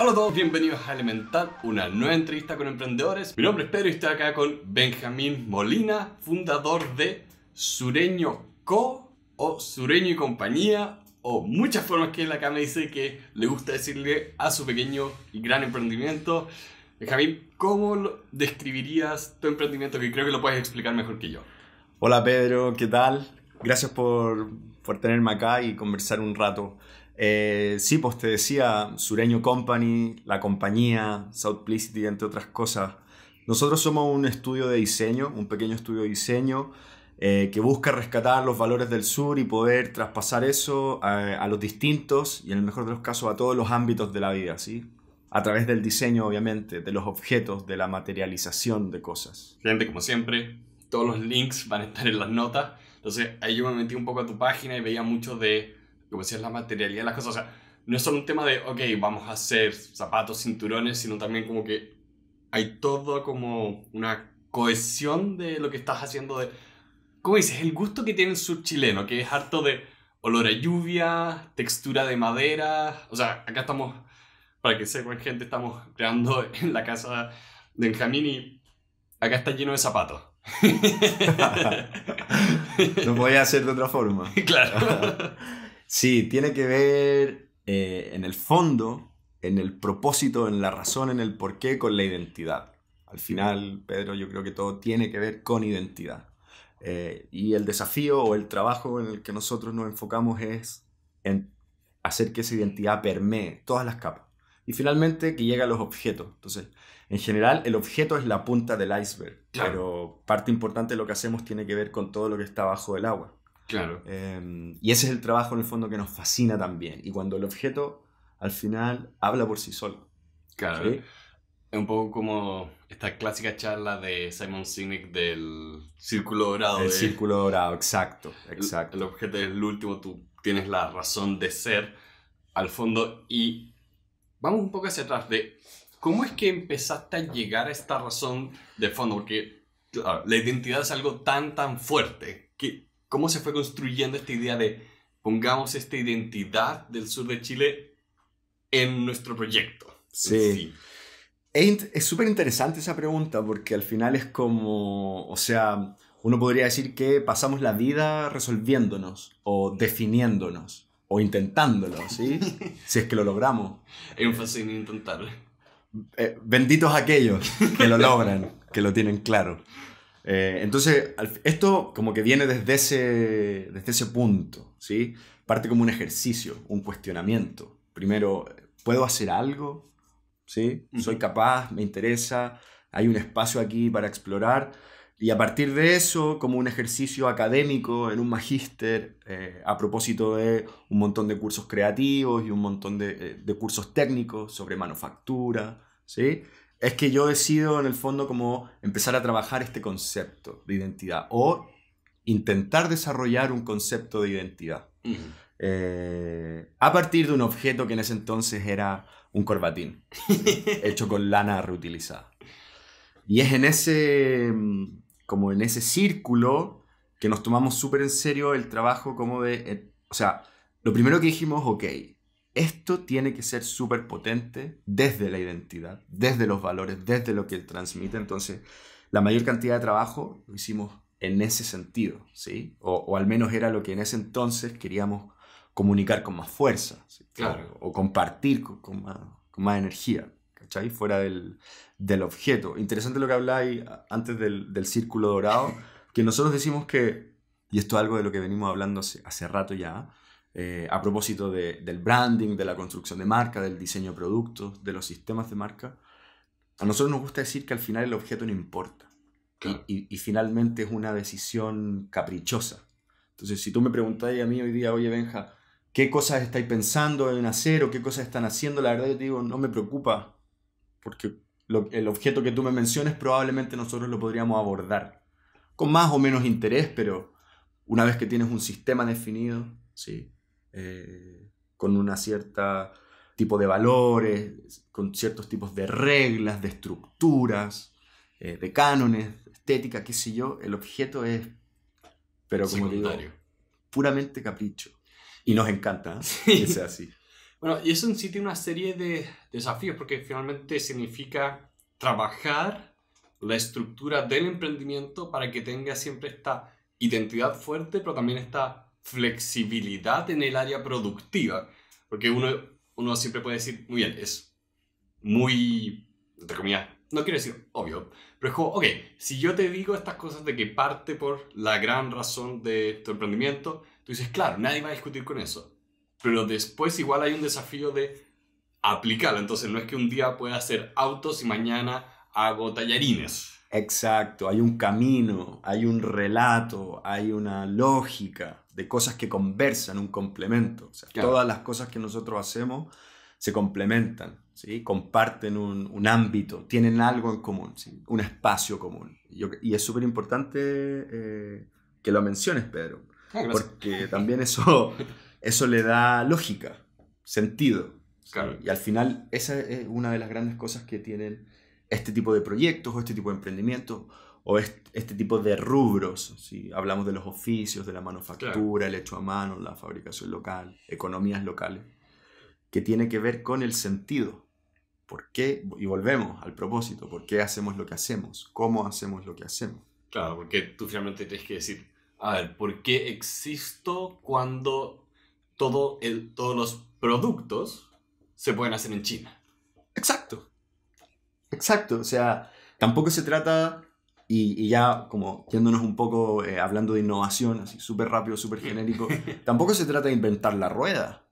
Hola a todos, bienvenidos a Elemental, una nueva entrevista con emprendedores. Mi nombre es Pedro y estoy acá con Benjamín Molina, fundador de Sureño Co o Sureño y Compañía o muchas formas que él acá me dice que le gusta decirle a su pequeño y gran emprendimiento. Benjamín, ¿cómo describirías tu emprendimiento? Que creo que lo puedes explicar mejor que yo. Hola Pedro, ¿qué tal? Gracias por, por tenerme acá y conversar un rato. Eh, sí, pues te decía Sureño Company, la compañía, Southplicity, entre otras cosas. Nosotros somos un estudio de diseño, un pequeño estudio de diseño eh, que busca rescatar los valores del sur y poder traspasar eso a, los distintos y en el mejor de los casos a todos los ámbitos de la vida, ¿sí? A través del diseño, obviamente, de los objetos, de la materialización de cosas. Gente, como siempre, todos los links van a estar en las notas. Entonces, ahí yo me metí un poco a tu página y veía mucho de como decías, la materialidad de las cosas. O sea, no es solo un tema de, ok, vamos a hacer zapatos, cinturones, sino también como que hay todo como una cohesión de lo que estás haciendo. De, ¿Cómo dices? El gusto que tiene el sur chileno, que es harto de olor a lluvia, textura de madera. O sea, acá estamos, para que sepan gente, estamos creando en la casa de Benjamín y acá está lleno de zapatos. Lo voy a hacer de otra forma. claro. Sí, tiene que ver eh, en el fondo, en el propósito, en la razón, en el porqué, con la identidad. Al final, Pedro, yo creo que todo tiene que ver con identidad. Eh, y el desafío o el trabajo en el que nosotros nos enfocamos es en hacer que esa identidad permee todas las capas. Y finalmente que llegue a los objetos. Entonces, en general, el objeto es la punta del iceberg, pero parte importante de lo que hacemos tiene que ver con todo lo que está bajo el agua. Claro. Em, y ese es el trabajo en el fondo que nos fascina también. Y cuando el objeto al final habla por sí solo. Claro. Es un poco como esta clásica charla de Simon Sinek del círculo dorado. El círculo dorado, exacto, exacto. El, objeto es el último, tú tienes la razón de ser al fondo y vamos un poco hacia atrás de cómo es que empezaste a llegar a esta razón de fondo, porque la identidad es algo tan, tan fuerte. que cómo se fue construyendo esta idea de pongamos esta identidad del sur de Chile en nuestro proyecto. Sí. Es súper interesante esa pregunta porque al final es como, o sea, uno podría decir que pasamos la vida resolviéndonos o definiéndonos o intentándolo, ¿sí? si es que lo logramos. Énfasis en intentarlo. Eh, benditos aquellos que lo logran, que lo tienen claro. Eh, entonces, esto como que viene desde ese, ese punto, ¿sí? Parte como un ejercicio, un cuestionamiento. Primero, ¿puedo hacer algo? ¿Sí? ¿Soy capaz? ¿Me interesa? ¿Hay un espacio aquí para explorar? Y a partir de eso, como un ejercicio académico en un magíster, eh, a propósito de un montón de cursos creativos y un montón de eh, cursos técnicos sobre manufactura, ¿sí? es que yo decido en el fondo como empezar a trabajar este concepto de identidad o intentar desarrollar un concepto de identidad eh, a partir de un objeto que en ese entonces era un corbatín hecho con lana reutilizada. Y es en ese, mm, como en ese círculo que nos tomamos súper en serio el trabajo como de, eh, o sea, lo primero que dijimos, ok, esto tiene que ser súper potente desde la identidad, desde los valores, desde lo que él transmite. Entonces, la mayor cantidad de trabajo lo hicimos en ese sentido, ¿sí? O, al menos era lo que en ese entonces queríamos comunicar con más fuerza, ¿sí? claro. o, compartir con, más, energía, ¿cachai? Fuera del, del objeto. Interesante lo que habláis antes del, del círculo dorado, que nosotros decimos que, y esto es algo de lo que venimos hablando hace, hace rato ya, eh, a propósito del branding, de la construcción de marca, del diseño de productos, de los sistemas de marca, a nosotros nos gusta decir que al final el objeto no importa. Y, finalmente es una decisión caprichosa. Entonces, si tú me preguntáis a mí hoy día, oye Benja, ¿qué cosas estáis pensando en hacer o qué cosas están haciendo? La verdad yo te digo, no me preocupa, porque el objeto que tú me menciones probablemente nosotros lo podríamos abordar. Con más o menos interés, pero una vez que tienes un sistema definido, sí, eh, con una cierta tipo de valores, con ciertos tipos de reglas, de estructuras, eh, de cánones, estética, qué sé yo, el objeto es, pero como digo, puramente capricho. Y nos encanta ¿eh? que sea así. Bueno, y eso en sí tiene una serie de desafíos, porque finalmente significa trabajar la estructura del emprendimiento para que tenga siempre esta identidad fuerte, pero también esta flexibilidad en el área productiva, porque uno, uno siempre puede decir, muy bien, es muy, entre comillas, no quiero decir obvio, pero es como, ok, si yo te digo estas cosas de que parte por la gran razón de tu emprendimiento, tú dices, claro, nadie va a discutir con eso, pero después igual hay un desafío de aplicarlo, entonces no es que un día pueda hacer autos y mañana hago tallarines. Exacto, hay un camino, hay un relato, hay una lógica de cosas que conversan, un complemento. Todas las cosas que nosotros hacemos se complementan, ¿sí? comparten un, ámbito, tienen algo en común, un espacio común. y es súper importante eh, que lo menciones, Pedro, ah, porque también eso, eso le da lógica, sentido. Y al final esa es una de las grandes cosas que tienen este tipo de proyectos o este tipo de emprendimientos o este tipo de rubros, si hablamos de los oficios, de la manufactura, el hecho a mano, la fabricación local, economías locales, que tiene que ver con el sentido. ¿Por qué? Y volvemos al propósito, ¿por qué hacemos lo que hacemos? ¿Cómo hacemos lo que hacemos? Claro, porque tú finalmente tienes que decir, a ver, ¿por qué existo cuando todo el, todos los productos se pueden hacer en China? Exacto. Exacto, o sea, tampoco se trata y, ya como yéndonos un poco eh, hablando de innovación, así súper rápido, súper genérico, tampoco se trata de inventar la rueda.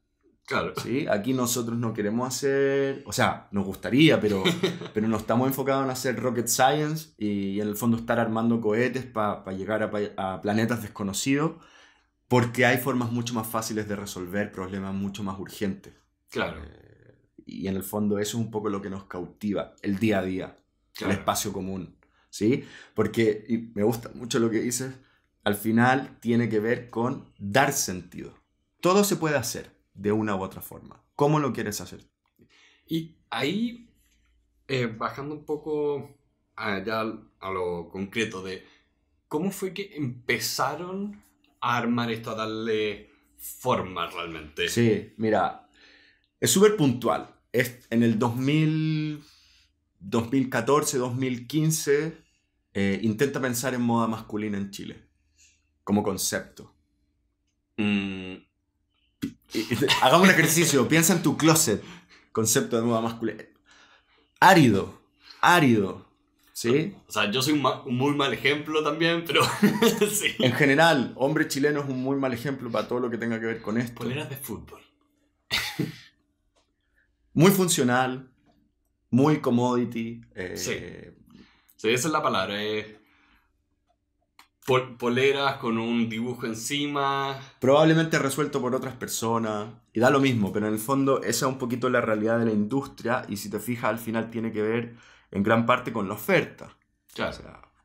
Claro. ¿sí? Aquí nosotros no queremos hacer, o sea, nos gustaría, pero, pero no estamos enfocados en hacer rocket science y, en el fondo estar armando cohetes para llegar a, planetas desconocidos, porque hay formas mucho más fáciles de resolver problemas mucho más urgentes. Claro. Eh, y en el fondo eso es un poco lo que nos cautiva, el día a día, el espacio común. ¿sí? Porque, me gusta mucho lo que dices, al final tiene que ver con dar sentido. Todo se puede hacer de una u otra forma. ¿Cómo lo quieres hacer? Y ahí, eh, bajando un poco allá a lo concreto de cómo fue que empezaron a armar esto, a darle forma realmente. Sí, mira, es súper puntual. Es en el 2000, 2014, 2015 eh, intenta pensar en moda masculina en Chile, como concepto. Mm. Hagamos un ejercicio, piensa en tu closet, concepto de moda masculina. Árido, árido. ¿Sí? O sea, yo soy un, muy mal ejemplo también, pero En general, hombre chileno es un muy mal ejemplo para todo lo que tenga que ver con esto. Poleras de fútbol. muy funcional, muy commodity. Eh, sí esa es la palabra. es eh. poleras con un dibujo encima. Probablemente resuelto por otras personas. Y da lo mismo, pero en el fondo esa es un poquito la realidad de la industria. Y si te fijas, al final tiene que ver en gran parte con la oferta. Claro.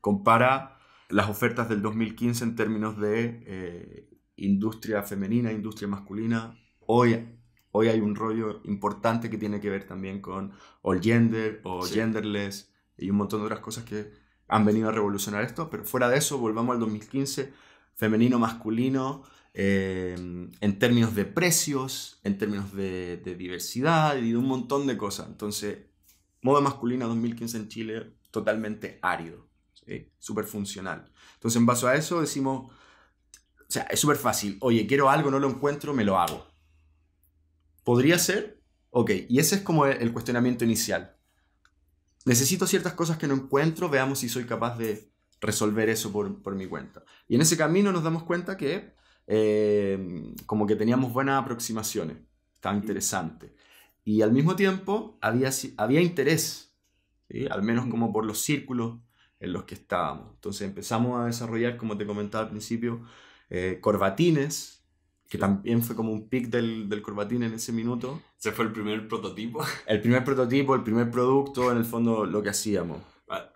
compara las ofertas del 2015 en términos de eh, industria femenina, industria masculina. Hoy, hoy hay un rollo importante que tiene que ver también con all gender o genderless y un montón de otras cosas que han venido a revolucionar esto, pero fuera de eso, volvamos al 2015, femenino, masculino, eh, en términos de precios, en términos de, diversidad y de un montón de cosas. Entonces, moda masculina 2015 en Chile, totalmente árido, eh, súper funcional. Entonces, en base a eso, decimos, o sea, es súper fácil, oye, quiero algo, no lo encuentro, me lo hago. ¿Podría ser? Ok, y ese es como el cuestionamiento inicial necesito ciertas cosas que no encuentro, veamos si soy capaz de resolver eso por, mi cuenta. Y en ese camino nos damos cuenta que em, como que teníamos buenas aproximaciones, estaba interesante. Y al mismo tiempo había, había interés, al menos como por los círculos en los que estábamos. Entonces empezamos a desarrollar, como te comentaba al principio, eh, corbatines, que también fue como un pick del, corbatín en ese minuto. se fue el primer prototipo. El primer prototipo, el primer producto, en el fondo lo que hacíamos. Ah,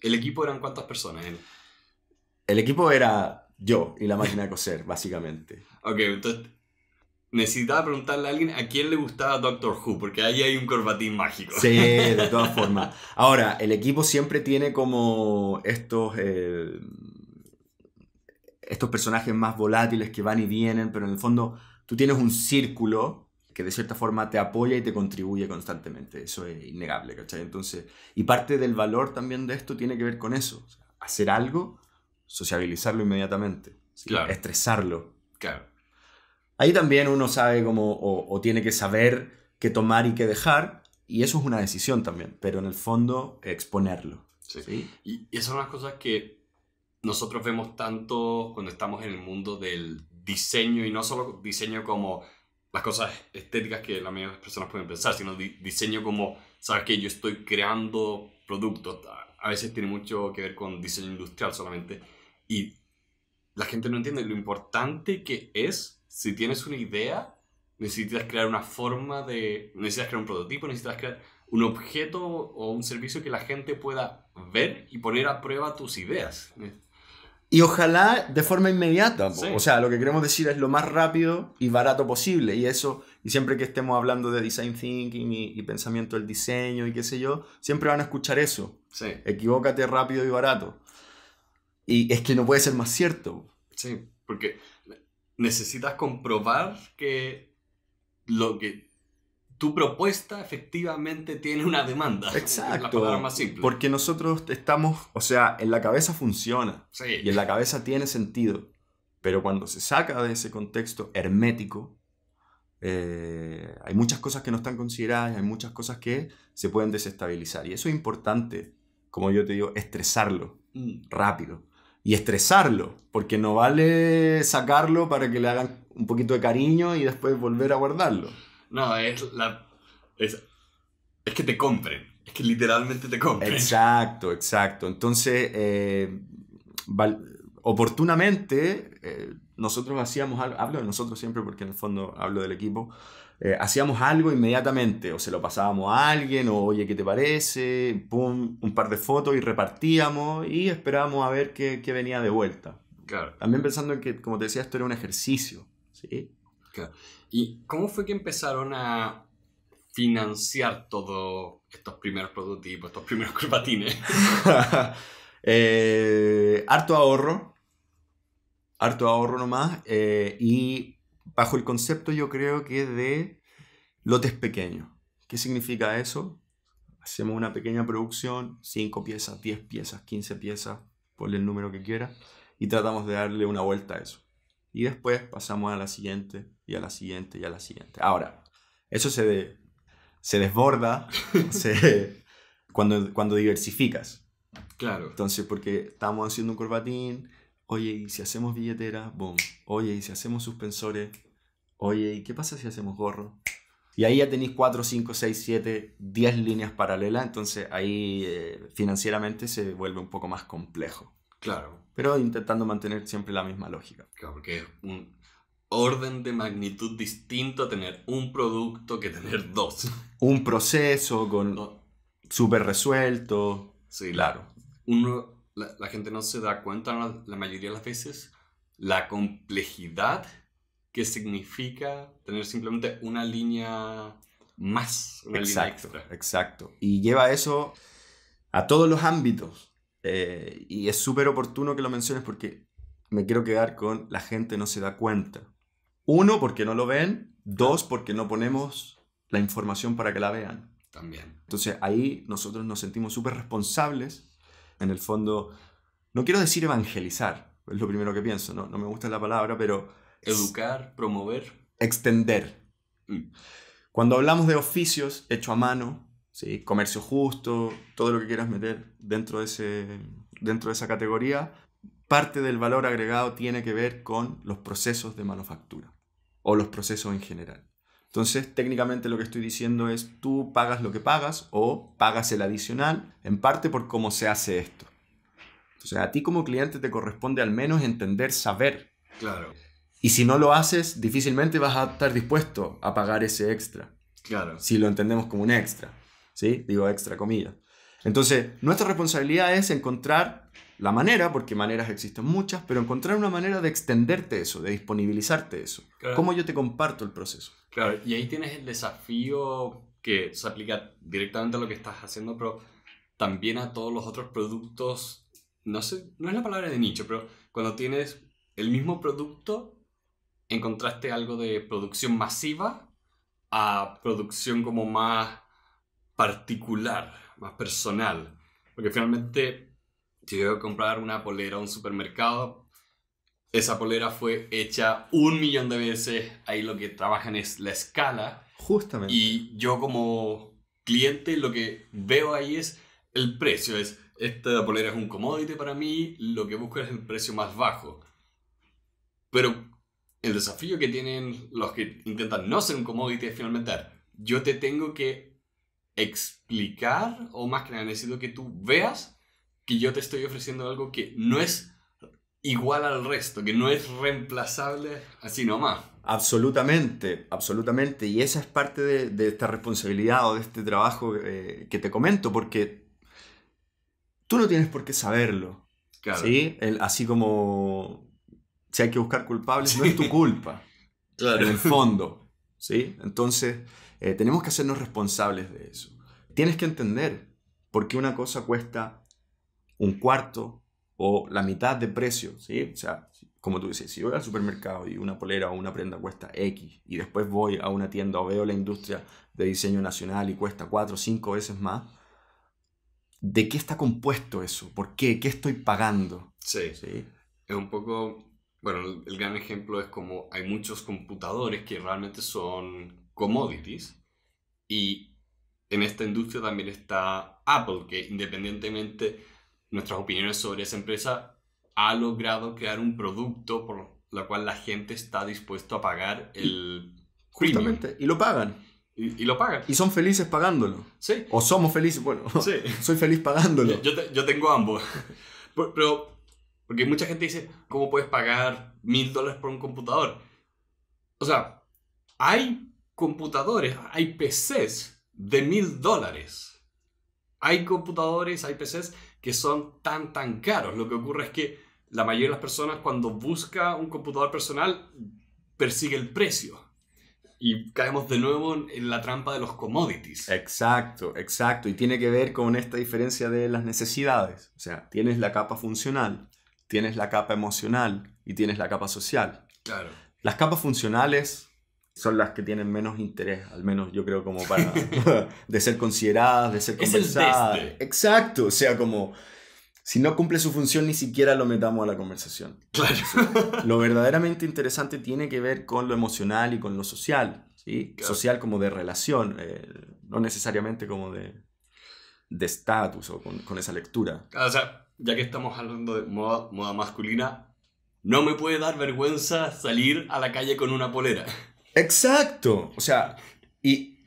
¿El equipo eran cuántas personas? El, equipo era yo y la máquina de coser, básicamente. Ok, entonces necesitaba preguntarle a alguien a quién le gustaba Doctor Who, porque ahí hay un corbatín mágico. Sí, de todas formas. Ahora, el equipo siempre tiene como estos... Eh, estos personajes más volátiles que van y vienen, pero en el fondo tú tienes un círculo que de cierta forma te apoya y te contribuye constantemente. Eso es innegable, ¿cachai? Entonces, y parte del valor también de esto tiene que ver con eso. hacer algo, sociabilizarlo inmediatamente, claro. estresarlo. Claro. Ahí también uno sabe cómo, o, tiene que saber qué tomar y qué dejar, y eso es una decisión también, pero en el fondo exponerlo. Sí. Y, y esas son las cosas que nosotros vemos tanto cuando estamos en el mundo del diseño, y no solo diseño como las cosas estéticas que las mismas personas pueden pensar, sino diseño como, sabes que yo estoy creando productos, a veces tiene mucho que ver con diseño industrial solamente, y la gente no entiende lo importante que es, si tienes una idea, necesitas crear una forma de, necesitas crear un prototipo, necesitas crear un objeto o un servicio que la gente pueda ver y poner a prueba tus ideas. Y ojalá de forma inmediata. O sea, lo que queremos decir es lo más rápido y barato posible. Y eso, y siempre que estemos hablando de design thinking y, pensamiento del diseño y qué sé yo, siempre van a escuchar eso. Sí. Equivócate rápido y barato. Y es que no puede ser más cierto. Sí, porque necesitas comprobar que lo que tu propuesta efectivamente tiene una demanda. Exacto. La más simple. Porque nosotros estamos, o sea, en la cabeza funciona. Y en la cabeza tiene sentido. Pero cuando se saca de ese contexto hermético, eh, hay muchas cosas que no están consideradas, hay muchas cosas que se pueden desestabilizar. Y eso es importante, como yo te digo, estresarlo mm. rápido. Y estresarlo, porque no vale sacarlo para que le hagan un poquito de cariño y después volver a guardarlo. No, es la. Es, que te compren. Es que literalmente te compren. Exacto, exacto. Entonces, eh, oportunamente, eh, nosotros hacíamos algo. Hablo de nosotros siempre porque en el fondo hablo del equipo. Eh, hacíamos algo inmediatamente, o se lo pasábamos a alguien, o oye, ¿qué te parece? Pum, un par de fotos y repartíamos y esperábamos a ver qué, qué venía de vuelta. Claro. También pensando en que, como te decía, esto era un ejercicio. ¿sí? ¿Y cómo fue que empezaron a financiar todos estos primeros prototipos, estos primeros curvatines? Eh, harto ahorro, harto ahorro nomás, eh, y bajo el concepto yo creo que de lotes pequeños. ¿Qué significa eso? Hacemos una pequeña producción, 5 piezas, 10 piezas, 15 piezas, ponle el número que quiera, y tratamos de darle una vuelta a eso. Y después pasamos a la siguiente, y a la siguiente y a la siguiente. Ahora, eso se, se desborda cuando, cuando diversificas. Claro. Entonces, porque estamos haciendo un corbatín, oye, y si hacemos billetera, boom. Oye, y si hacemos suspensores, oye, ¿y qué pasa si hacemos gorro? Y ahí ya tenéis 4, 5, 6, 7, 10 líneas paralelas, entonces ahí eh, financieramente se vuelve un poco más complejo. Claro. Pero intentando mantener siempre la misma lógica. Claro, porque un, orden de magnitud distinto a tener un producto que tener dos. Un proceso con super súper resuelto. Sí, claro. Uno, la, gente no se da cuenta la, mayoría de las veces la complejidad que significa tener simplemente una línea más. exacto, exacto. Y lleva eso a todos los ámbitos. Eh, y es súper oportuno que lo menciones porque me quiero quedar con la gente no se da cuenta. Uno, porque no lo ven. Dos, porque no ponemos la información para que la vean. También. Entonces ahí nosotros nos sentimos súper responsables. En el fondo, no quiero decir evangelizar, es lo primero que pienso, no, me gusta la palabra, pero... Educar, promover. Extender. Mm. Cuando hablamos de oficios hecho a mano, ¿sí? comercio justo, todo lo que quieras meter dentro de, ese, dentro de esa categoría, parte del valor agregado tiene que ver con los procesos de manufactura o los procesos en general. Entonces, técnicamente lo que estoy diciendo es, tú pagas lo que pagas o pagas el adicional, en parte por cómo se hace esto. Entonces, a ti como cliente te corresponde al menos entender, saber. Claro. Y si no lo haces, difícilmente vas a estar dispuesto a pagar ese extra. Claro. Si lo entendemos como un extra. ¿Sí? Digo extra comida. Entonces, nuestra responsabilidad es encontrar la manera, porque maneras existen muchas, pero encontrar una manera de extenderte eso, de disponibilizarte eso. ¿Cómo yo te comparto el proceso? Claro, y ahí tienes el desafío que se aplica directamente a lo que estás haciendo, pero también a todos los otros productos. No sé, no es la palabra de nicho, pero cuando tienes el mismo producto, encontraste algo de producción masiva a producción como más particular, más personal. Porque finalmente voy a comprar una polera a un supermercado. Esa polera fue hecha un millón de veces. Ahí lo que trabajan es la escala. Justamente. Y yo como cliente lo que veo ahí es el precio. Es, esta polera es un commodity para mí. Lo que busco es el precio más bajo. Pero el desafío que tienen los que intentan no ser un commodity es finalmente Yo te tengo que explicar, o más que nada necesito que tú veas que yo te estoy ofreciendo algo que no es igual al resto, que no es reemplazable así nomás. Absolutamente, absolutamente. Y esa es parte de, esta responsabilidad o de este trabajo eh, que te comento, porque tú no tienes por qué saberlo. Claro. ¿sí? así como si hay que buscar culpables, no es tu culpa. claro. En el fondo. ¿sí? Entonces, eh, tenemos que hacernos responsables de eso. Tienes que entender por qué una cosa cuesta un cuarto o la mitad de precio, ¿sí? O sea, como tú dices, si voy al supermercado y una polera o una prenda cuesta X y después voy a una tienda o veo la industria de diseño nacional y cuesta cuatro, o cinco veces más, ¿de qué está compuesto eso? ¿Por qué? ¿Qué estoy pagando? Sí. ¿Sí? Es un poco, bueno, el gran ejemplo es como hay muchos computadores que realmente son commodities y en esta industria también está Apple, que independientemente nuestras opiniones sobre esa empresa, ha logrado crear un producto por la cual la gente está dispuesto a pagar el... Justamente, y lo pagan. Y, lo pagan. Y son felices pagándolo. Sí. O somos felices, bueno, soy feliz pagándolo. Yo, tengo ambos. Pero, pero, porque mucha gente dice, ¿cómo puedes pagar mil dólares por un computador? O sea, hay computadores, hay PCs de mil dólares. Hay computadores, hay PCs que son tan, tan caros. Lo que ocurre es que la mayoría de las personas cuando busca un computador personal persigue el precio. Y caemos de nuevo en la trampa de los commodities. Exacto, exacto. Y tiene que ver con esta diferencia de las necesidades. O sea, tienes la capa funcional, tienes la capa emocional y tienes la capa social. Claro. Las capas funcionales son las que tienen menos interés, al menos yo creo como para de ser consideradas, de ser conversadas. Exacto, o sea, como si no cumple su función ni siquiera lo metamos a la conversación. Claro. lo verdaderamente interesante tiene que ver con lo emocional y con lo social, ¿sí? Social como de relación, eh, no necesariamente como de de estatus o con, esa lectura. O sea, ya que estamos hablando de moda masculina, no me puede dar vergüenza salir a la calle con una polera. Exacto. O sea, y,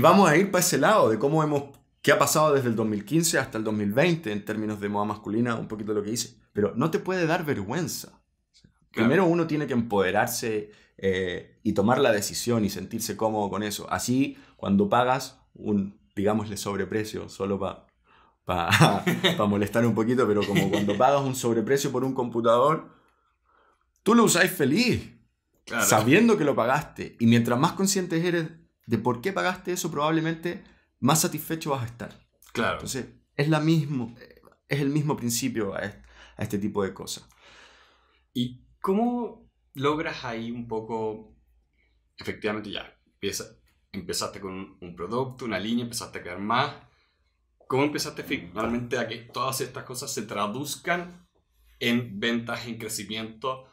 vamos a ir para ese lado de cómo hemos, qué ha pasado desde el 2015 hasta el 2020 en términos de moda masculina, un poquito lo que hice. Pero no te puede dar vergüenza. Primero uno tiene que empoderarse eh, y tomar la decisión y sentirse cómodo con eso. Así, cuando pagas un, digámosle, sobreprecio, solo para molestar un poquito, pero como cuando pagas un sobreprecio por un computador, tú lo usáis feliz. Sabiendo que lo pagaste. Y mientras más conscientes eres de por qué pagaste eso, probablemente más satisfecho vas a estar. Claro. Entonces, es, la mismo, es el mismo principio a este, tipo de cosas. ¿Y cómo logras ahí un poco, efectivamente ya, empezaste con un producto, una línea, empezaste a crear más. ¿Cómo empezaste finalmente a que todas estas cosas se traduzcan en ventas, en crecimiento?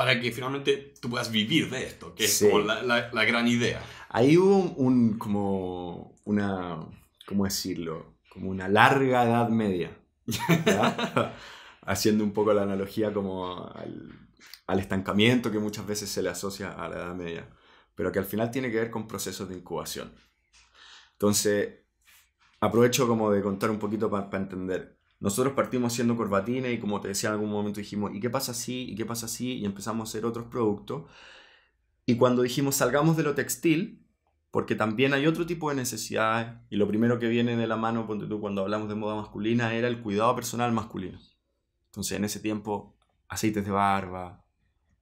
para que finalmente tú puedas vivir de esto, que es la, gran idea. Ahí hubo un, como una, ¿cómo decirlo? Como una larga edad media. Haciendo un poco la analogía como al, estancamiento que muchas veces se le asocia a la edad media, pero que al final tiene que ver con procesos de incubación. Entonces, aprovecho como de contar un poquito para entender. Nosotros partimos haciendo corbatines y como te decía en algún momento dijimos, ¿y qué pasa así? ¿Y qué pasa así? Y empezamos a hacer otros productos. Y cuando dijimos, salgamos de lo textil, porque también hay otro tipo de necesidades, y lo primero que viene de la mano cuando hablamos de moda masculina era el cuidado personal masculino. Entonces en ese tiempo, aceites de barba,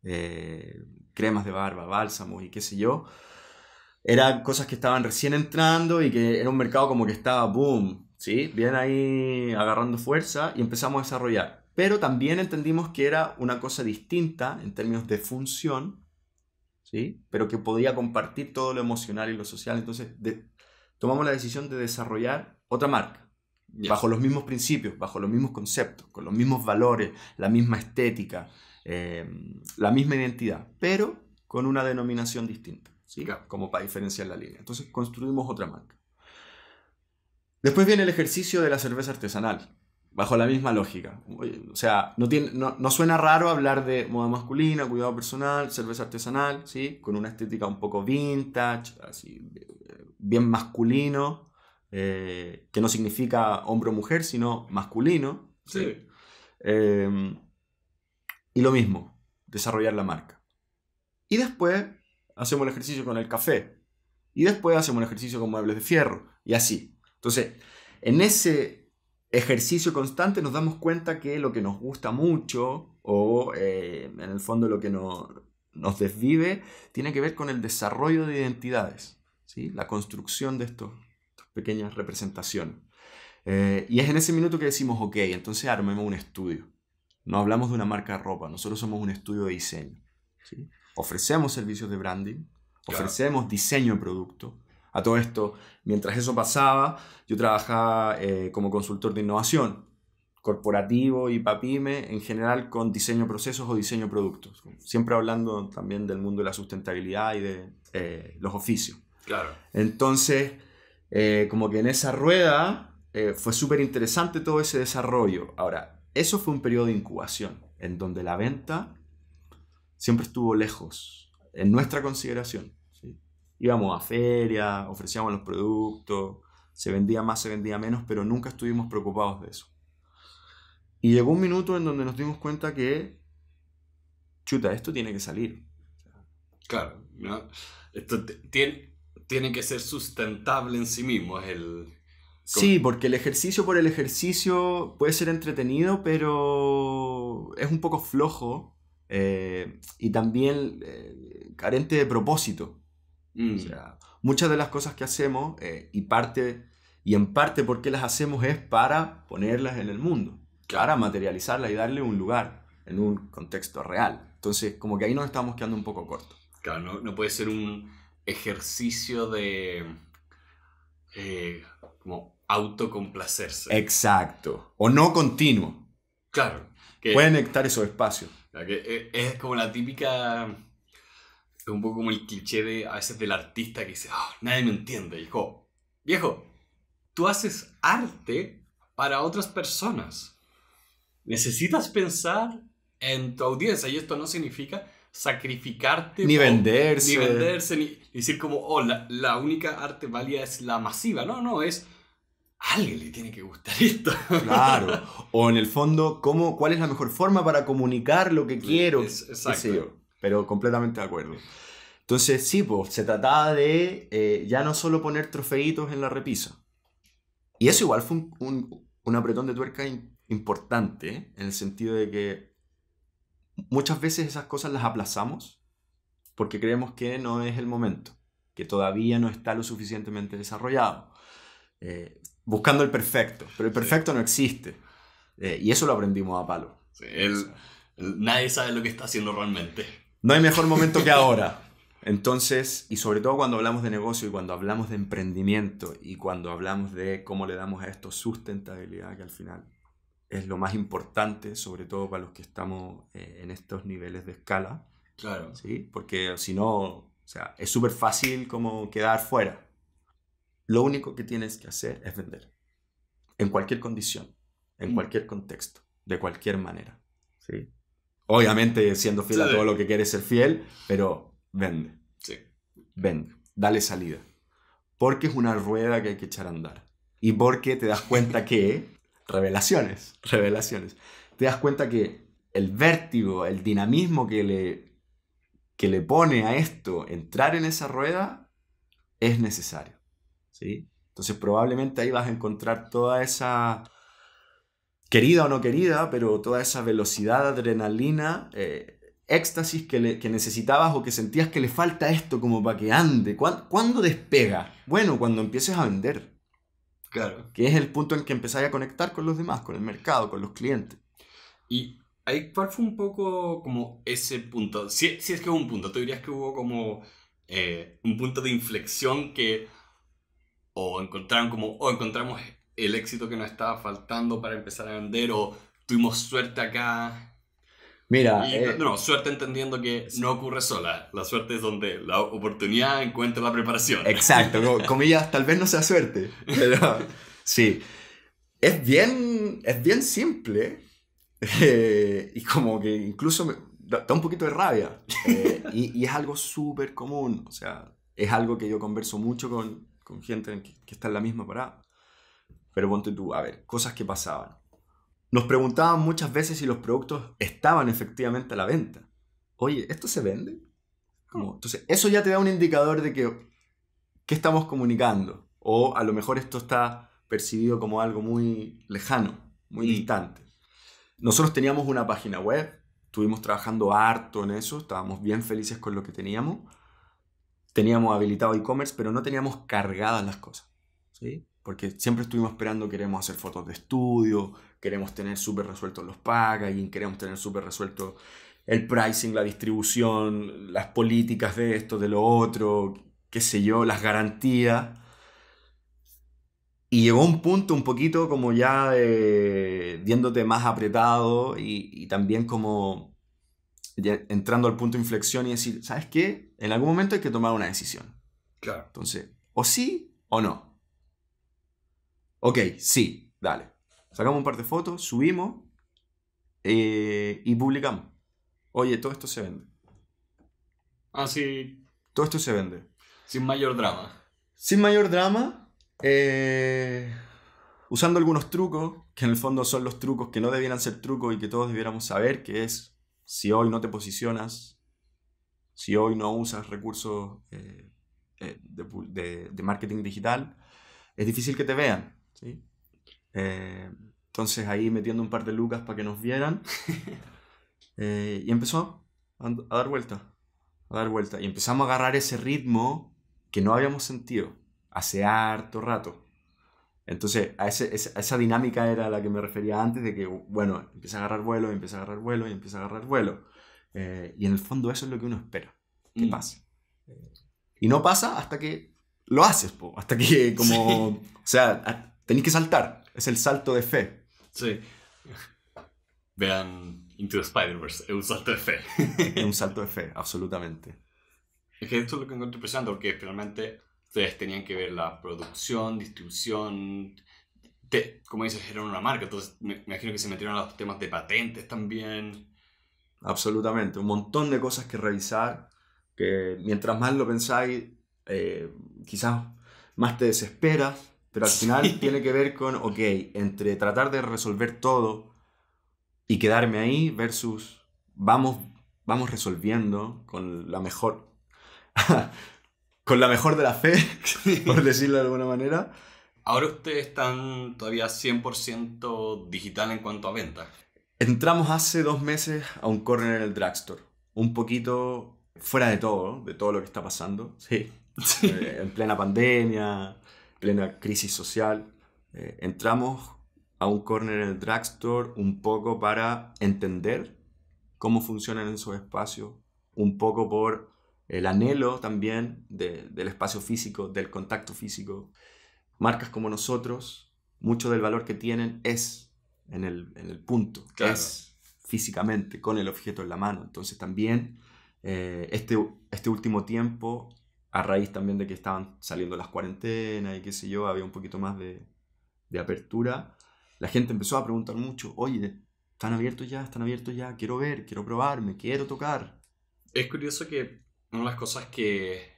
eh, cremas de barba, bálsamos y qué sé yo, eran cosas que estaban recién entrando y que era un mercado como que estaba boom. ¿sí? Bien ahí agarrando fuerza y empezamos a desarrollar. Pero también entendimos que era una cosa distinta en términos de función, ¿sí? Pero que podía compartir todo lo emocional y lo social. Entonces tomamos la decisión de desarrollar otra marca. Bajo los mismos principios, bajo los mismos conceptos, con los mismos valores, la misma estética, em, la misma identidad, pero con una denominación distinta, ¿sí? como para diferenciar la línea. Entonces construimos otra marca. Después viene el ejercicio de la cerveza artesanal, bajo la misma lógica. O sea, no, suena raro hablar de moda masculina, cuidado personal, cerveza artesanal, ¿sí? Con una estética un poco vintage, bien masculino, eh, que no significa hombre o mujer, sino masculino. Em, y lo mismo, desarrollar la marca. Y después hacemos el ejercicio con el café. Y después hacemos el ejercicio con muebles de fierro. Y así. Entonces, en ese ejercicio constante nos damos cuenta que lo que nos gusta mucho o eh, en el fondo lo que nos desvive tiene que ver con el desarrollo de identidades, ¿sí? la construcción de estas pequeñas representaciones. Eh, y es en ese minuto que decimos, ok, entonces armemos un estudio. No hablamos de una marca de ropa, nosotros somos un estudio de diseño. Ofrecemos servicios de branding, ofrecemos diseño de producto, a todo esto, mientras eso pasaba, yo trabajaba eh, como consultor de innovación corporativo y papime, en general con diseño procesos o diseño productos, siempre hablando también del mundo de la sustentabilidad y de eh, los oficios. Claro. Entonces, eh, como que en esa rueda fue súper interesante todo ese desarrollo. Ahora, eso fue un periodo de incubación, en donde la venta siempre estuvo lejos, en nuestra consideración íbamos a ferias, ofrecíamos los productos, se vendía más, se vendía menos, pero nunca estuvimos preocupados de eso. Y llegó un minuto en donde nos dimos cuenta que, chuta, esto tiene que salir. Claro, esto tiene, tiene que ser sustentable en sí mismo. Es el, Sí, porque el ejercicio por el ejercicio puede ser entretenido, pero es un poco flojo eh, y también eh, carente de propósito. Mm. muchas de las cosas que hacemos eh, y, parte, y en parte porque las hacemos es para ponerlas en el mundo, para materializarlas y darle un lugar en un contexto real. Entonces, como que ahí nos estamos quedando un poco cortos. Claro, no, puede ser un ejercicio de... Eh, como autocomplacerse. Exacto. O no continuo. Claro. Que, Pueden estar esos espacios. Eh, es como la típica es un poco como el cliché de, a veces del artista que dice, ah, nadie me entiende, dijo Viejo, tú haces arte para otras personas. Necesitas pensar en tu audiencia y esto no significa sacrificarte. Ni venderse. Ni venderse, ni decir como, oh, la, única arte válida es la masiva. No, no, es a alguien le tiene que gustar esto. Claro. O en el fondo, ¿cómo, ¿cuál es la mejor forma para comunicar lo que quiero? exacto pero completamente de acuerdo. Entonces, sí, pues se trataba de eh, ya no solo poner trofeitos en la repisa. Y eso igual fue un, un, un apretón de tuerca importante, ¿eh? en el sentido de que muchas veces esas cosas las aplazamos porque creemos que no es el momento, que todavía no está lo suficientemente desarrollado, eh, buscando el perfecto, pero el perfecto no existe. y eso lo aprendimos a palo. nadie sabe lo que está haciendo realmente. No hay mejor momento que ahora. Entonces, y sobre todo cuando hablamos de negocio y cuando hablamos de emprendimiento y cuando hablamos de cómo le damos a esto sustentabilidad, que al final es lo más importante, sobre todo para los que estamos eh, en estos niveles de escala. Claro. ¿sí? Porque si no, o sea, es súper fácil como quedar fuera. Lo único que tienes que hacer es vender. En cualquier condición, en mm. cualquier contexto, de cualquier manera. Sí. Obviamente siendo fiel a todo lo que quieres ser fiel, pero vende. Sí. Vende. Dale salida. Porque es una rueda que hay que echar a andar. Y porque te das cuenta que... revelaciones, revelaciones. Te das cuenta que el vértigo, el dinamismo que le, que le pone a esto entrar en esa rueda es necesario. ¿sí? Entonces probablemente ahí vas a encontrar toda esa querida o no querida, pero toda esa velocidad, adrenalina, eh, éxtasis que, necesitabas o que sentías que le falta esto como para que ande. ¿Cuándo, despega? Bueno, cuando empieces a vender. Claro. Que es el punto en que empezáis a conectar con los demás, con el mercado, con los clientes. Y ahí, ¿cuál fue un poco como ese punto? Si, es que hubo un punto, ¿tú dirías que hubo como eh, un punto de inflexión que o encontraron como, o encontramos el éxito que nos estaba faltando para empezar a vender o tuvimos suerte acá. Mira, eh, no, suerte entendiendo que no ocurre sola. La suerte es donde la oportunidad encuentra la preparación. Exacto, comillas, tal vez no sea suerte, pero sí. Es bien, es bien simple eh, y como que incluso me da, un poquito de rabia. Eh, y, es algo súper común, o sea, es algo que yo converso mucho con, gente que está en la misma parada. Pero ponte tú, a ver, cosas que pasaban. Nos preguntaban muchas veces si los productos estaban efectivamente a la venta. Oye, ¿esto se vende? Hmm. Entonces, eso ya te da un indicador de que, ¿qué estamos comunicando? O a lo mejor esto está percibido como algo muy lejano, muy hmm. distante. Nosotros teníamos una página web, estuvimos trabajando harto en eso, estábamos bien felices con lo que teníamos. Teníamos habilitado e-commerce, pero no teníamos cargadas las cosas. ¿sí? porque siempre estuvimos esperando, queremos hacer fotos de estudio, queremos tener súper resueltos los packaging, queremos tener súper resuelto el pricing, la distribución, las políticas de esto, de lo otro, qué sé yo, las garantías. Y llegó un punto un poquito como ya de, viéndote más apretado y, y también como entrando al punto de inflexión y decir, ¿sabes qué? En algún momento hay que tomar una decisión. Claro. Entonces, o sí o no. Ok, sí, dale. Sacamos un par de fotos, subimos eh, y publicamos. Oye, todo esto se vende. Ah, sí Todo esto se vende. sin mayor drama. Sin mayor drama, eh, usando algunos trucos, que en el fondo son los trucos que no debieran ser trucos y que todos debiéramos saber, que es si hoy no te posicionas, si hoy no usas recursos eh, de marketing digital, es difícil que te vean. ¿sí? Eh, entonces ahí metiendo un par de lucas para que nos vieran. Eh, y empezó a, dar vuelta, a dar vuelta Y empezamos a agarrar ese ritmo que no habíamos sentido hace harto rato. Entonces, a, esa dinámica era la que me refería antes, de que, bueno, empieza a agarrar vuelo, empieza a agarrar vuelo, y empieza a agarrar vuelo. Eh, y en el fondo eso es lo que uno espera, que mm. pase. Y no pasa hasta que lo haces, hasta que como, o sea, tenéis que saltar. Es el salto de fe. Sí. Vean Into the Spider-Verse. Es un salto de fe. es un salto de fe, absolutamente. Es que esto es lo que encuentro impresionante porque finalmente ustedes tenían que ver la producción, distribución, como dices, era una marca, entonces me, imagino que se metieron a los temas de patentes también. Absolutamente, un montón de cosas que revisar, que mientras más lo pensáis, eh, quizás más te desesperas, pero al final tiene que ver con, ok, entre tratar de resolver todo y quedarme ahí versus vamos, vamos resolviendo con la mejor, con la mejor de la fe, por decirlo de alguna manera. Ahora ustedes están todavía 100% digital en cuanto a ventas. Entramos hace dos meses a un corner en el drugstore. Un poquito fuera de todo, de todo lo que está pasando. Sí. Eh, en plena pandemia, plena crisis social. Eh, entramos a un corner en el drugstore un poco para entender cómo funcionan esos espacios, un poco por el anhelo también del espacio físico, del contacto físico. Marcas como nosotros, mucho del valor que tienen es en el, punto, que es físicamente, con el objeto en la mano. Entonces también eh, este, este último tiempo a raíz también de que estaban saliendo las cuarentenas y qué sé yo, había un poquito más de, apertura, la gente empezó a preguntar mucho, oye, están abiertos ya, están abiertos ya, quiero ver, quiero probarme, quiero tocar. Es curioso que una de las cosas que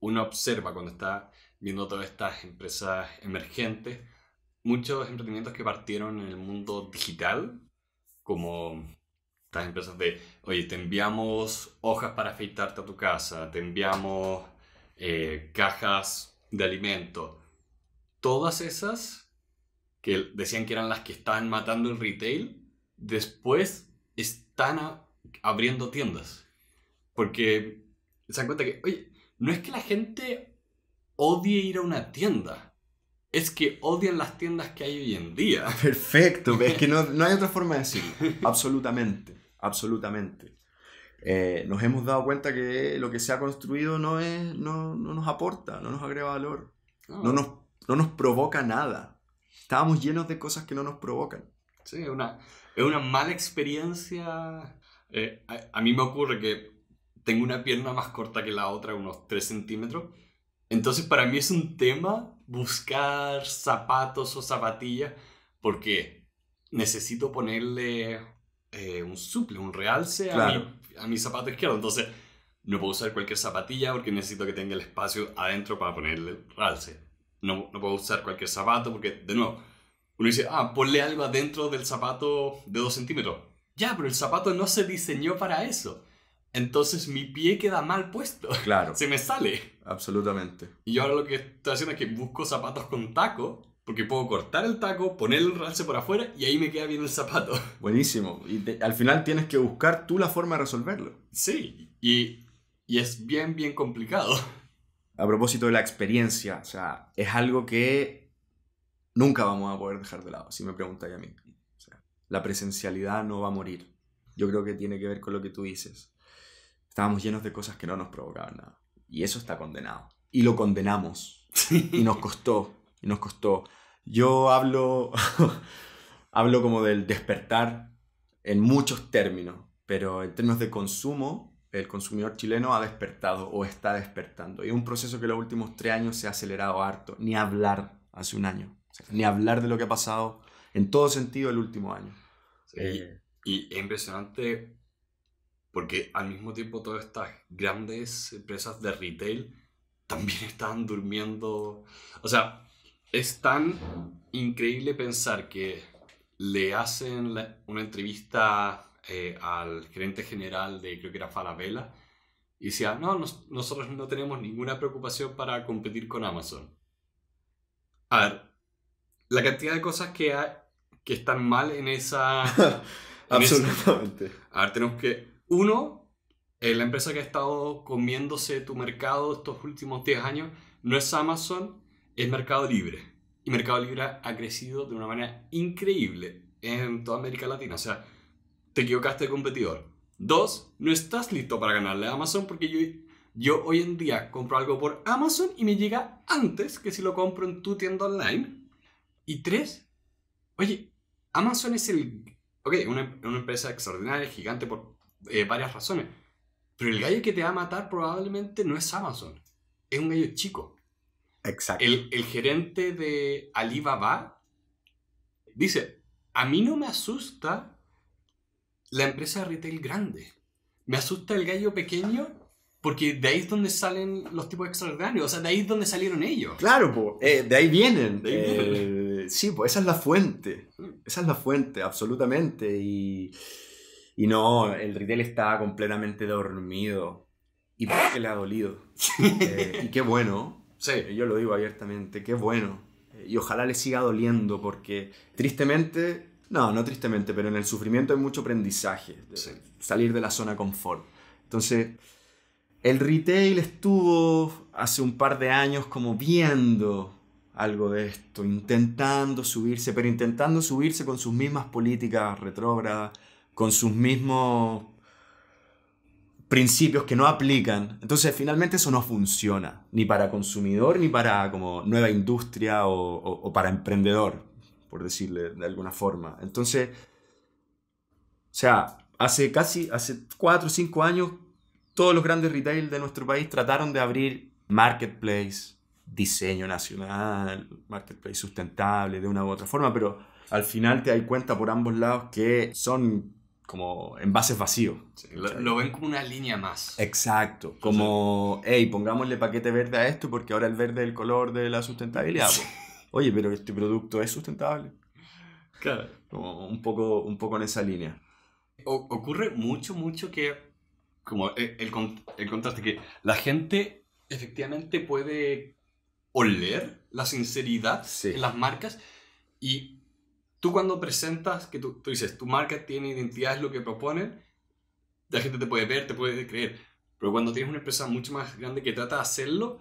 uno observa cuando está viendo todas estas empresas emergentes, muchos emprendimientos que partieron en el mundo digital, como estas empresas de, oye, te enviamos hojas para afeitarte a tu casa, te enviamos eh, cajas de alimento, todas esas que decían que eran las que estaban matando el retail, después están abriendo tiendas. Porque se dan cuenta que, oye, no es que la gente odie ir a una tienda, es que odian las tiendas que hay hoy en día. Perfecto, es que no, no hay otra forma de decirlo. absolutamente, absolutamente. Eh, nos hemos dado cuenta que lo que se ha construido no, es, no, no nos aporta, no nos agrega valor, no. nos, no nos provoca nada. Estábamos llenos de cosas que no nos provocan. Sí, una, es una mala experiencia. Eh, a, mí me ocurre que tengo una pierna más corta que la otra, unos 3 centímetros. Entonces para mí es un tema buscar zapatos o zapatillas porque necesito ponerle eh, un suple, un realce a a mi zapato izquierdo. Entonces, no puedo usar cualquier zapatilla porque necesito que tenga el espacio adentro para ponerle el ralce. No, puedo usar cualquier zapato porque, de nuevo, uno dice, ah, ponle algo adentro del zapato de dos centímetros. Ya, pero el zapato no se diseñó para eso. Entonces mi pie queda mal puesto. Claro. se me sale. Absolutamente. Y ahora lo que estoy haciendo es que busco zapatos con taco porque puedo cortar el taco, poner el ralce por afuera y ahí me queda bien el zapato. Buenísimo. Y al final tienes que buscar tú la forma de resolverlo. Sí, y, y es bien, bien complicado. A propósito de la experiencia, o sea, es algo que nunca vamos a poder dejar de lado, si me preguntáis a mí. la presencialidad no va a morir. Yo creo que tiene que ver con lo que tú dices. Estábamos llenos de cosas que no nos provocaban nada. Y eso está condenado. Y lo condenamos. Y nos costó y nos costó. Yo hablo, hablo como del despertar en muchos términos, pero en términos de consumo, el consumidor chileno ha despertado o está despertando. Y es un proceso que en los últimos tres años se ha acelerado harto, ni hablar hace un año, ni hablar de lo que ha pasado en todo sentido el último año. Y, y es impresionante porque al mismo tiempo todas estas grandes empresas de retail también están durmiendo. O sea, es tan increíble pensar que le hacen una entrevista eh, al gerente general de, creo que era Falabella, y decía, no, nosotros no tenemos ninguna preocupación para competir con Amazon. A ver, la cantidad de cosas que, que están mal en esa... Absolutamente. A ver, tenemos que... Uno, eh, la empresa que ha estado comiéndose tu mercado estos últimos 10 años no es Amazon, es Mercado Libre. Y Mercado Libre ha crecido de una manera increíble en toda América Latina. O sea, te equivocaste de competidor. Dos, no estás listo para ganarle a Amazon porque yo, yo hoy en día compro algo por Amazon y me llega antes que si lo compro en tu tienda online. Y tres, oye, Amazon es el... Ok, una, empresa extraordinaria, gigante por eh, varias razones. Pero el gallo que te va a matar probablemente no es Amazon. Es un gallo chico. Exacto. El, gerente de Alibaba dice, a mí no me asusta la empresa de retail grande. Me asusta el gallo pequeño porque de ahí es donde salen los tipos extraordinarios, o sea, de ahí es donde salieron ellos. Claro, eh, de ahí vienen. Eh, sí, pues esa es la fuente, esa es la fuente, absolutamente. Y, no, el retail está completamente dormido. Y porque le ha dolido. Eh, y qué bueno, Sí, eh, yo lo digo abiertamente, qué bueno. Eh, y ojalá le siga doliendo porque tristemente, no, no tristemente, pero en el sufrimiento hay mucho aprendizaje, salir de la zona confort. Entonces, el retail estuvo hace un par de años como viendo algo de esto, intentando subirse, pero intentando subirse con sus mismas políticas retrógradas, con sus mismos principios que no aplican. Entonces, finalmente eso no funciona, ni para consumidor, ni para como nueva industria o, para emprendedor, por decirle de alguna forma. Entonces, o sea, hace casi, hace cuatro o cinco años, todos los grandes retail de nuestro país trataron de abrir marketplace, diseño nacional, marketplace sustentable, de una u otra forma, pero al final te das cuenta por ambos lados que son como envases vacíos. lo, ven como una línea más. Exacto. Como, hey, pongámosle paquete verde a esto porque ahora el verde es el color de la sustentabilidad. Pues. Oye, pero este producto es sustentable. Claro. un poco, un poco en esa línea. ocurre mucho, mucho que, como e, el, contraste, que la gente efectivamente puede oler la sinceridad de en las marcas y tú cuando presentas, que tú, dices, tu marca tiene identidad, es lo que proponen, la gente te puede ver, te puede creer. Pero cuando tienes una empresa mucho más grande que trata de hacerlo,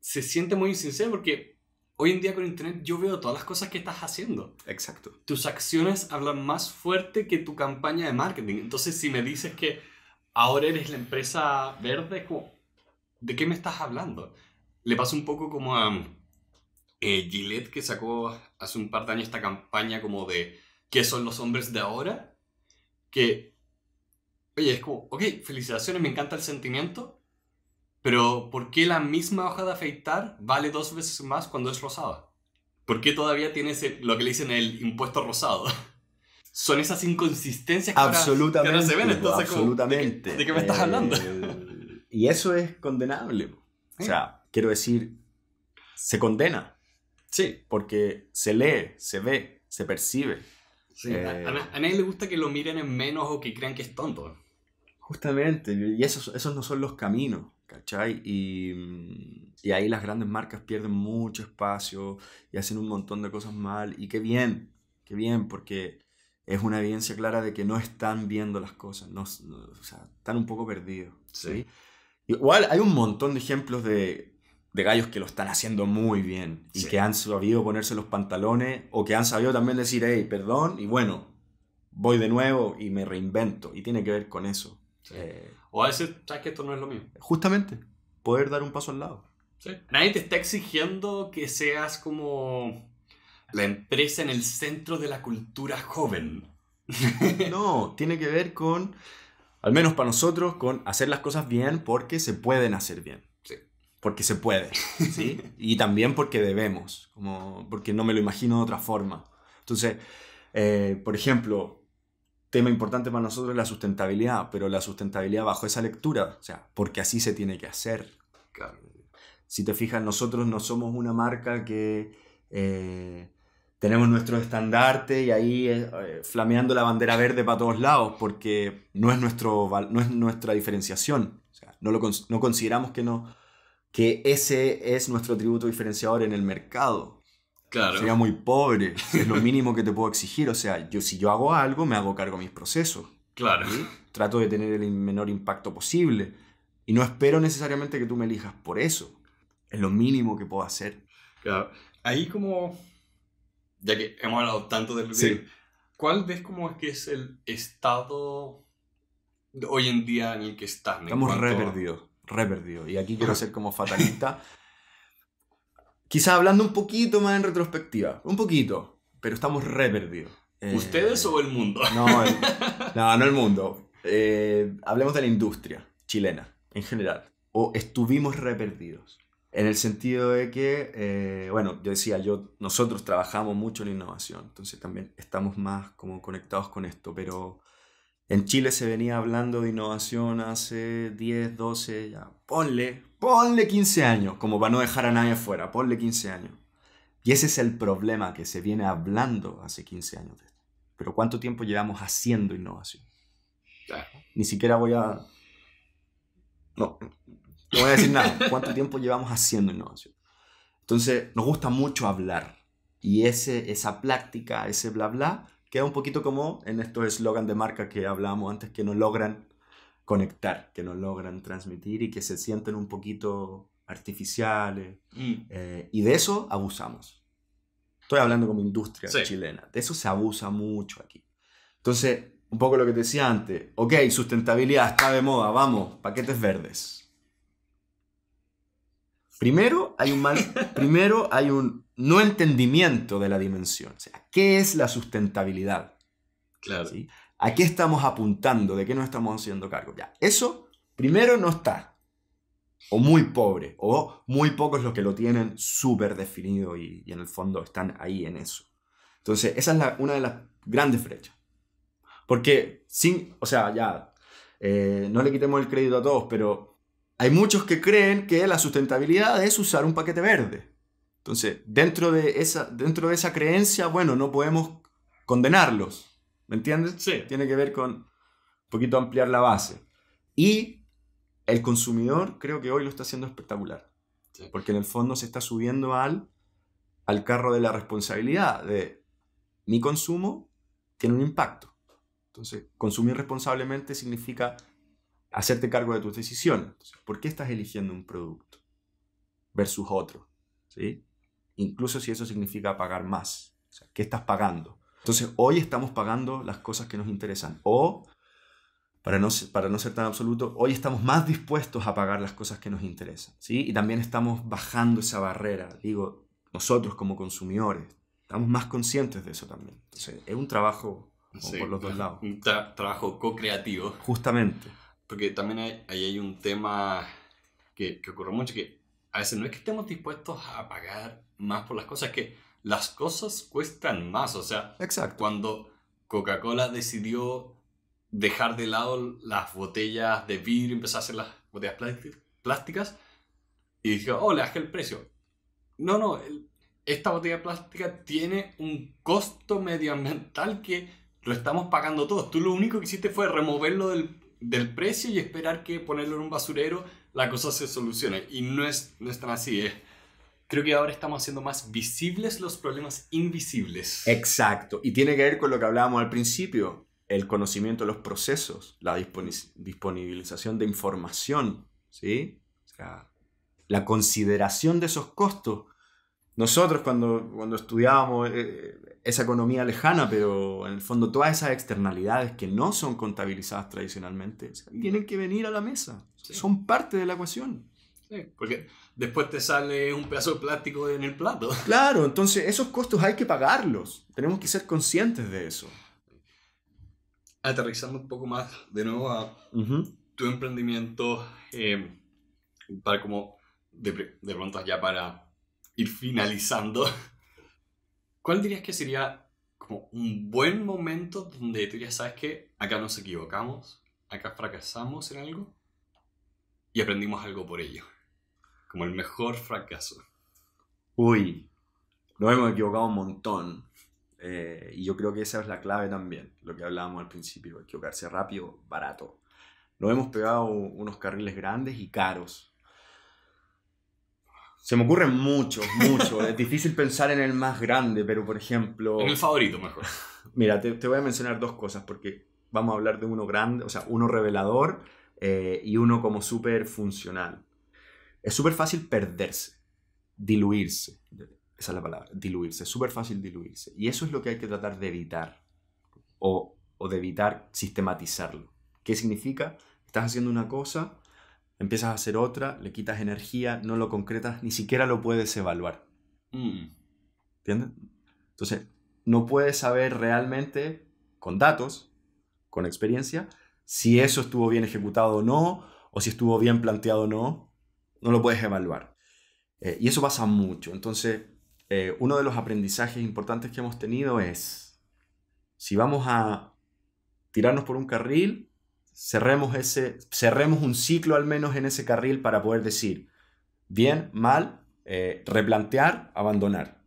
se siente muy insincero porque hoy en día con internet yo veo todas las cosas que estás haciendo. Exacto. Tus acciones hablan más fuerte que tu campaña de marketing. Entonces, si me dices que ahora eres la empresa verde, ¿de qué me estás hablando? Le pasa un poco como a eh, Gillette que sacó hace un par de años esta campaña como de ¿qué son los hombres de ahora? Que, oye, es como, ok, felicitaciones, me encanta el sentimiento, pero ¿por qué la misma hoja de afeitar vale dos veces más cuando es rosada? ¿Por qué todavía tienes lo que le dicen el impuesto rosado? Son esas inconsistencias que, absolutamente, se ven. Entonces, pues, Como, ¿de, qué, me estás eh, hablando? y eso es condenable. Pues. O sea, quiero decir, se condena. Sí, porque se lee, se ve, se percibe. Eh, a, nadie le gusta que lo miren en menos o que crean que es tonto. Justamente, y esos, esos no son los caminos, ¿cachai? Y, ahí las grandes marcas pierden mucho espacio y hacen un montón de cosas mal. Y qué bien, qué bien, porque es una evidencia clara de que no están viendo las cosas, no, o sea, están un poco perdidos. ¿sí? Igual hay un montón de ejemplos de de gallos que lo están haciendo muy bien y que han sabido ponerse los pantalones o que han sabido también decir, hey, perdón, y bueno, voy de nuevo y me reinvento. Y tiene que ver con eso. Eh, o a veces, sabes que esto no es lo mismo. Justamente, poder dar un paso al lado. Nadie te está exigiendo que seas como la empresa en el centro de la cultura joven. no, tiene que ver con, al menos para nosotros, con hacer las cosas bien porque se pueden hacer bien porque se puede, ¿sí? y también porque debemos, como porque no me lo imagino de otra forma. Entonces, eh, por ejemplo, tema importante para nosotros es la sustentabilidad, pero la sustentabilidad bajo esa lectura, o sea, porque así se tiene que hacer. Si te fijas, nosotros no somos una marca que eh, tenemos nuestro estandarte y ahí eh, flameando la bandera verde para todos lados, porque no es, nuestro, no es nuestra diferenciación. no, no consideramos que no, que ese es nuestro tributo diferenciador en el mercado. Claro. Sería muy pobre, es lo mínimo que te puedo exigir. O sea, yo si yo hago algo, me hago cargo de mis procesos. Claro. Trato de tener el menor impacto posible. Y no espero necesariamente que tú me elijas por eso. Es lo mínimo que puedo hacer. Claro. Ahí como, ya que hemos hablado tanto del sí. ¿cuál ves como es que es el estado hoy en día en el que estás? Estamos re perdidos re perdido. Y aquí quiero ser como fatalista. Quizá hablando un poquito más en retrospectiva, un poquito, pero estamos re perdidos. Eh, ¿Ustedes o el mundo? No, no, el mundo. Eh, hablemos de la industria chilena en general. O estuvimos re perdidos. En el sentido de que, eh, bueno, yo decía, yo, nosotros trabajamos mucho en innovación, entonces también estamos más como conectados con esto, pero en Chile se venía hablando de innovación hace 10, 12, ya. Ponle, ponle 15 años, como para no dejar a nadie afuera, ponle 15 años. Y ese es el problema que se viene hablando hace 15 años de esto. Pero ¿cuánto tiempo llevamos haciendo innovación? Ni siquiera voy a... No, no voy a decir nada. ¿Cuánto tiempo llevamos haciendo innovación? Entonces, nos gusta mucho hablar. Y ese, esa práctica, ese bla bla, queda un poquito como en estos eslogan de marca que hablamos antes, que no logran conectar, que no logran transmitir y que se sienten un poquito artificiales. Mm. Eh, y de eso abusamos. Estoy hablando como industria chilena. De eso se abusa mucho aquí. Entonces, un poco lo que te decía antes. Ok, sustentabilidad está de moda, vamos, paquetes verdes. Primero hay un mal, primero hay un no entendimiento de la dimensión. O sea, ¿qué es la sustentabilidad? Claro. ¿Sí? ¿A qué estamos apuntando? ¿De qué nos estamos haciendo cargo? Ya, eso primero no está. O muy pobre, o muy pocos los que lo tienen súper definido y, en el fondo están ahí en eso. Entonces, esa es una de las grandes brechas. Porque, sin, o sea, ya, eh, no le quitemos el crédito a todos, pero hay muchos que creen que la sustentabilidad es usar un paquete verde. Entonces, dentro de esa, dentro de esa creencia, bueno, no podemos condenarlos. ¿Me entiendes? Sí. Tiene que ver con un poquito ampliar la base. Y el consumidor creo que hoy lo está haciendo espectacular. Porque en el fondo se está subiendo al, al carro de la responsabilidad de mi consumo tiene un impacto. Entonces, consumir responsablemente significa hacerte cargo de tus decisiones. ¿Por qué estás eligiendo un producto versus otro? ¿Sí? incluso si eso significa pagar más. O ¿qué estás pagando? Entonces, hoy estamos pagando las cosas que nos interesan. O, para no, para no ser tan absoluto, hoy estamos más dispuestos a pagar las cosas que nos interesan. ¿sí? Y también estamos bajando esa barrera, digo, nosotros como consumidores. Estamos más conscientes de eso también. es un trabajo por los dos lados. Un trabajo co-creativo. Justamente. Porque también ahí hay un tema que, que ocurre mucho, que a veces no es que estemos dispuestos a pagar más por las cosas, que las cosas cuestan más. O sea, Exacto. cuando Coca-Cola decidió dejar de lado las botellas de vidrio, empezar a hacer las botellas plásticas, y dijo, oh, le bajé el precio. No, no, esta botella plástica tiene un costo medioambiental que lo estamos pagando todos. Tú lo único que hiciste fue removerlo del, del precio y esperar que ponerlo en un basurero la cosa se solucione. Y no es, no es tan así. Es, creo que ahora estamos haciendo más visibles los problemas invisibles. Exacto, y tiene que ver con lo que hablábamos al principio, el conocimiento de los procesos, la disponibilización de información, ¿sí? la consideración de esos costos. Nosotros cuando, cuando estudiábamos eh, esa economía lejana, pero en el fondo todas esas externalidades que no son contabilizadas tradicionalmente, tienen que venir a la mesa, son parte de la ecuación. Sí, porque después te sale un pedazo de plástico en el plato. Claro, entonces esos costos hay que pagarlos. Tenemos que ser conscientes de eso. Aterrizando un poco más de nuevo a tu emprendimiento, eh, para como de, de pronto ya para ir finalizando, ¿cuál dirías que sería como un buen momento donde tú ya sabes que acá nos equivocamos, acá fracasamos en algo y aprendimos algo por ello? Como el mejor fracaso. Uy, nos hemos equivocado un montón. Eh, y yo creo que esa es la clave también, lo que hablábamos al principio, equivocarse rápido, barato. Nos hemos pegado unos carriles grandes y caros. Se me ocurren muchos, muchos. es difícil pensar en el más grande, pero por ejemplo... el favorito mejor. Mira, te, voy a mencionar dos cosas porque vamos a hablar de uno grande, o sea, uno revelador eh, y uno como súper funcional. Es súper fácil perderse, diluirse. Esa es la palabra, diluirse. Es súper fácil diluirse. Y eso es lo que hay que tratar de evitar. O, o de evitar sistematizarlo. ¿Qué significa? Estás haciendo una cosa, empiezas a hacer otra, le quitas energía, no lo concretas, ni siquiera lo puedes evaluar. Mm. ¿Entiendes? Entonces, no puedes saber realmente, con datos, con experiencia, si eso estuvo bien ejecutado o no, o si estuvo bien planteado o no, no lo puedes evaluar. Eh, y eso pasa mucho. Entonces, eh, uno de los aprendizajes importantes que hemos tenido es, si vamos a tirarnos por un carril, cerremos, ese, cerremos un ciclo al menos en ese carril para poder decir, bien, mal, eh, replantear, abandonar.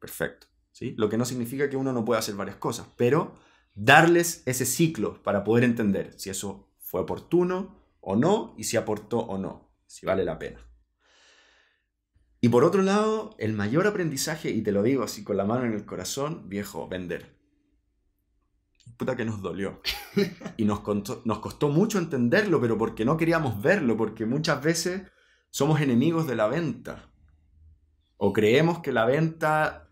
Perfecto. ¿sí? Lo que no significa que uno no pueda hacer varias cosas, pero darles ese ciclo para poder entender si eso fue oportuno o no y si aportó o no si vale la pena. Y por otro lado, el mayor aprendizaje, y te lo digo así con la mano en el corazón, viejo, vender. Puta que nos dolió. Y nos, nos costó mucho entenderlo, pero porque no queríamos verlo, porque muchas veces somos enemigos de la venta. O creemos que la venta...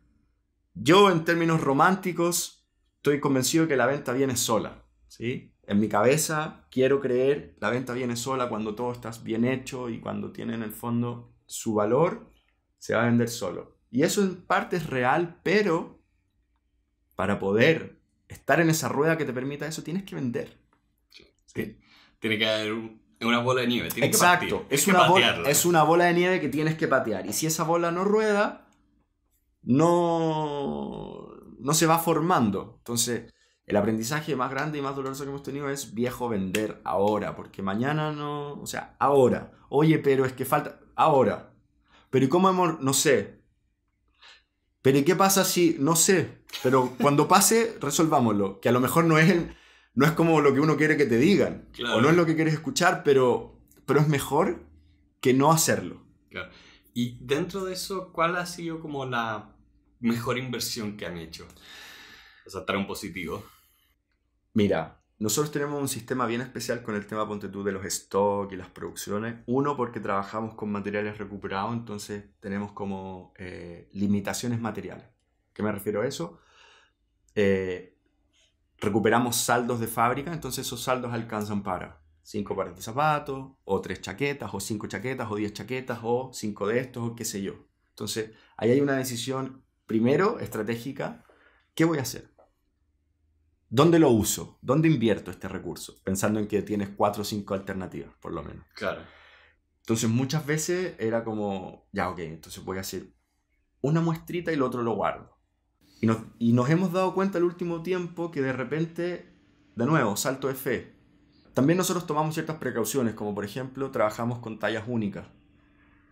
Yo en términos románticos estoy convencido que la venta viene sola, ¿sí? En mi cabeza quiero creer, la venta viene sola cuando todo está bien hecho y cuando tiene en el fondo su valor, se va a vender solo. Y eso en parte es real, pero para poder estar en esa rueda que te permita eso, tienes que vender. Tiene que haber una bola de nieve. Exacto, es, una bola, es una bola de nieve que tienes que patear. Y si esa bola no rueda, no, no se va formando. Entonces, el aprendizaje más grande y más doloroso que hemos tenido es viejo vender ahora, porque mañana no, o sea, ahora. Oye, pero es que falta ahora. Pero ¿y cómo hemos, no sé? Pero ¿y qué pasa si, no sé? Pero cuando pase, resolvámoslo, que a lo mejor no es, no es como lo que uno quiere que te digan, o no es lo que quieres escuchar, pero, pero es mejor que no hacerlo. Claro. Y dentro de eso, ¿cuál ha sido como la mejor inversión que han hecho? O sea, un positivo. Mira, nosotros tenemos un sistema bien especial con el tema ponte de los stock y las producciones. Uno, porque trabajamos con materiales recuperados, entonces tenemos como eh, limitaciones materiales. ¿Qué me refiero a eso? Eh, recuperamos saldos de fábrica, entonces esos saldos alcanzan para 5 pares de zapatos, o 3 chaquetas, o 5 chaquetas, o 10 chaquetas, o 5 de estos, o qué sé yo. Entonces, ahí hay una decisión, primero, estratégica, ¿qué voy a hacer? ¿Dónde lo uso? ¿Dónde invierto este recurso? Pensando en que tienes cuatro o cinco alternativas, por lo menos. Claro. Entonces muchas veces era como, ya, ok, entonces voy a hacer una muestrita y lo otro lo guardo. Y nos, hemos dado cuenta el último tiempo que de repente, de nuevo, salto de fe. También nosotros tomamos ciertas precauciones, como por ejemplo, trabajamos con tallas únicas.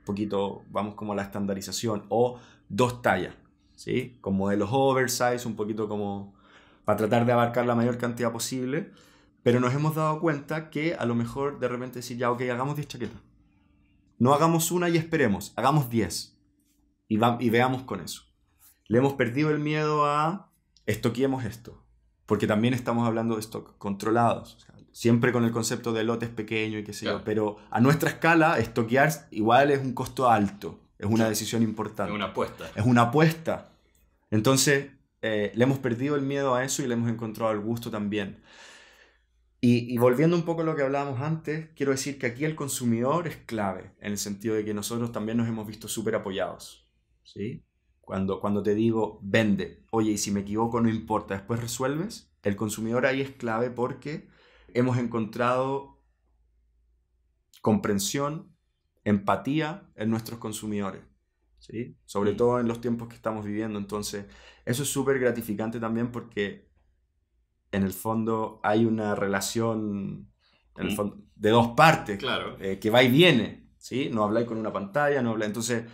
Un poquito, vamos como a la estandarización, o dos tallas, ¿sí? Con modelos oversize, un poquito como para tratar de abarcar la mayor cantidad posible, pero nos hemos dado cuenta que a lo mejor de repente decir, ya, ok, hagamos 10 chaquetas. No hagamos una y esperemos, hagamos 10 y, veamos con eso. Le hemos perdido el miedo a estoquemos esto, porque también estamos hablando de stock controlados, siempre con el concepto de lotes pequeños y qué sé yo, pero a nuestra escala, estoquear igual es un costo alto, es una decisión importante. Es una apuesta. Es una apuesta. Entonces, eh, le hemos perdido el miedo a eso y le hemos encontrado el gusto también. Y, volviendo un poco a lo que hablábamos antes, quiero decir que aquí el consumidor es clave, en el sentido de que nosotros también nos hemos visto súper apoyados. ¿sí? Cuando, cuando te digo, vende, oye, y si me equivoco no importa, después resuelves, el consumidor ahí es clave porque hemos encontrado comprensión, empatía en nuestros consumidores. ¿sí? Sobre mm. todo en los tiempos que estamos viviendo. Entonces, eso es súper gratificante también porque en el fondo hay una relación mm. de dos partes claro. Eh, que va y viene. ¿sí? No habláis con una pantalla, no habláis. Entonces,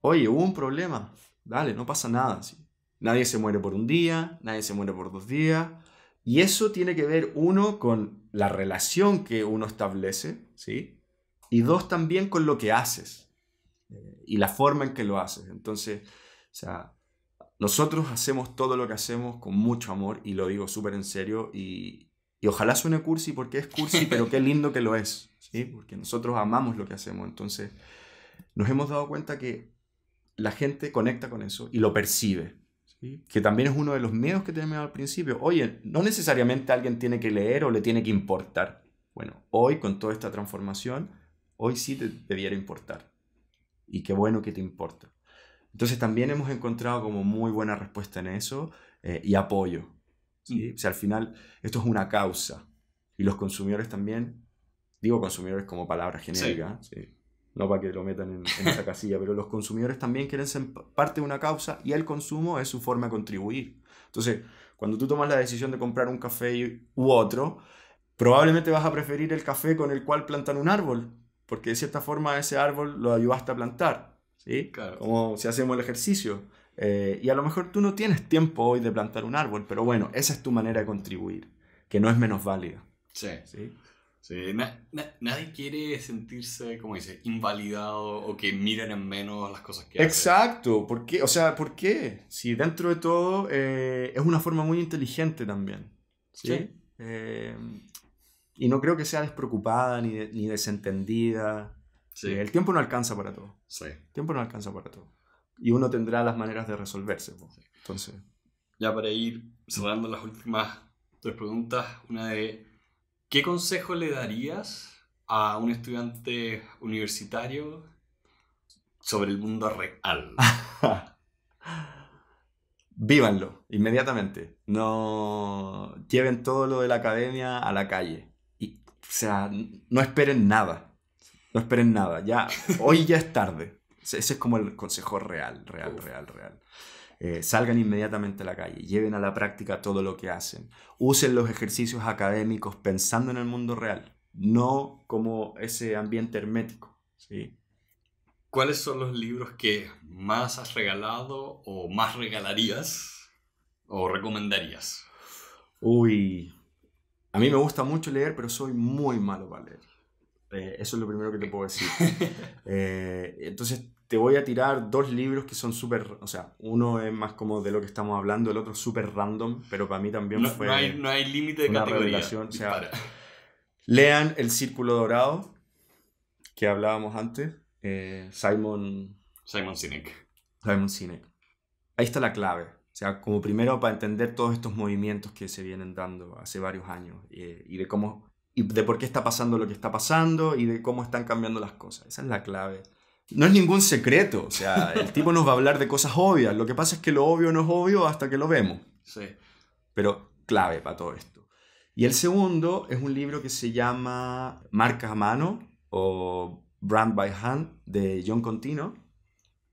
oye, hubo un problema. Dale, no pasa nada. Nadie se muere por un día, nadie se muere por dos días. Y eso tiene que ver, uno, con la relación que uno establece, ¿sí? Y dos, también con lo que haces y la forma en que lo haces. Entonces, o sea, nosotros hacemos todo lo que hacemos con mucho amor y lo digo súper en serio y, ojalá suene cursi porque es cursi, pero qué lindo que lo es, ¿sí? Porque nosotros amamos lo que hacemos, entonces nos hemos dado cuenta que la gente conecta con eso y lo percibe. Que también es uno de los miedos que tenemos al principio. Oye, no necesariamente alguien tiene que leer o le tiene que importar. Bueno, hoy con toda esta transformación, hoy sí te debiera importar y qué bueno que te importa. Entonces también hemos encontrado como muy buena respuesta en eso eh, y apoyo. ¿sí? Mm. O sea, al final esto es una causa y los consumidores también, digo consumidores como palabra genérica, no para que lo metan en, en esa casilla, pero los consumidores también quieren ser parte de una causa y el consumo es su forma de contribuir. Entonces, cuando tú tomas la decisión de comprar un café u otro, probablemente vas a preferir el café con el cual plantan un árbol, porque de cierta forma ese árbol lo ayudaste a plantar, ¿sí? Claro. Como si hacemos el ejercicio. Eh, y a lo mejor tú no tienes tiempo hoy de plantar un árbol, pero bueno, esa es tu manera de contribuir, que no es menos válida. Sí. ¿sí? nadie quiere sentirse, como dice, invalidado o que miren en menos las cosas que Exacto. ¿Por qué? O sea, ¿por qué? Si dentro de todo eh, es una forma muy inteligente también. ¿sí? sí. Eh, y no creo que sea despreocupada ni, desentendida. Eh, el tiempo no alcanza para todo. tiempo no alcanza para todo. Y uno tendrá las maneras de resolverse. Entonces. Ya para ir cerrando las últimas tres preguntas, una de, ¿qué consejo le darías a un estudiante universitario sobre el mundo real? Vívanlo inmediatamente. No lleven todo lo de la academia a la calle o sea, no esperen nada. No esperen nada. Ya, hoy ya es tarde. Ese es como el consejo real, real, real, real. Eh, salgan inmediatamente a la calle, lleven a la práctica todo lo que hacen. Usen los ejercicios académicos pensando en el mundo real, no como ese ambiente hermético. ¿Cuáles son los libros que más has regalado o más regalarías o recomendarías? Uy, a mí me gusta mucho leer, pero soy muy malo para leer. Eh, eso es lo primero que te puedo decir. Eh, entonces, te voy a tirar dos libros que son súper, o sea, uno es más como de lo que estamos hablando, el otro es súper random, pero para mí también fue... No hay, no hay límite de categoría. lean El Círculo Dorado, que hablábamos antes, eh, Simon... Simon Sinek. Simon Sinek. Ahí está la clave. O sea, como primero para entender todos estos movimientos que se vienen dando hace varios años eh, y de cómo y de por qué está pasando lo que está pasando y de cómo están cambiando las cosas. Esa es la clave. No es ningún secreto, o sea, el tipo nos va a hablar de cosas obvias. Lo que pasa es que lo obvio no es obvio hasta que lo vemos. Sí. Pero clave para todo esto. Y el segundo es un libro que se llama Marcas a mano o Brand by Hand de John Contino,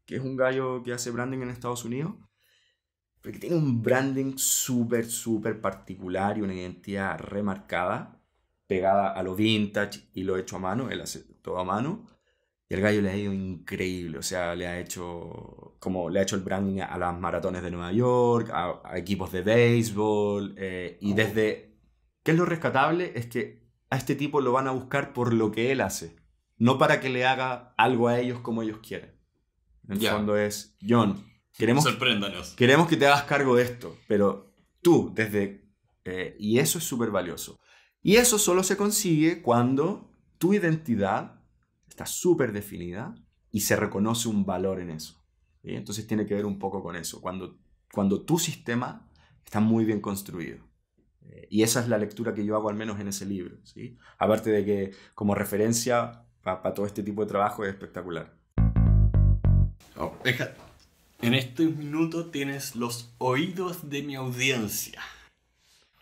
que es un gallo que hace branding en Estados Unidos porque tiene un branding súper, súper particular y una identidad remarcada, pegada a lo vintage y lo hecho a mano, él hace todo a mano. Y el gallo le ha ido increíble, o sea, le ha hecho como le ha hecho el branding a las maratones de Nueva York, a, equipos de béisbol, eh, y desde... ¿Qué es lo rescatable? Es que a este tipo lo van a buscar por lo que él hace, no para que le haga algo a ellos como ellos quieren. En el fondo es, John, Queremos, Sorpréndanos. Queremos que te hagas cargo de esto, pero tú, desde... Eh, y eso es súper valioso. Y eso solo se consigue cuando tu identidad está súper definida y se reconoce un valor en eso. Entonces tiene que ver un poco con eso, cuando, cuando tu sistema está muy bien construido. Eh, y esa es la lectura que yo hago al menos en ese libro. ¿sí? Aparte de que como referencia para todo este tipo de trabajo es espectacular. Oh, deja en este minuto tienes los oídos de mi audiencia.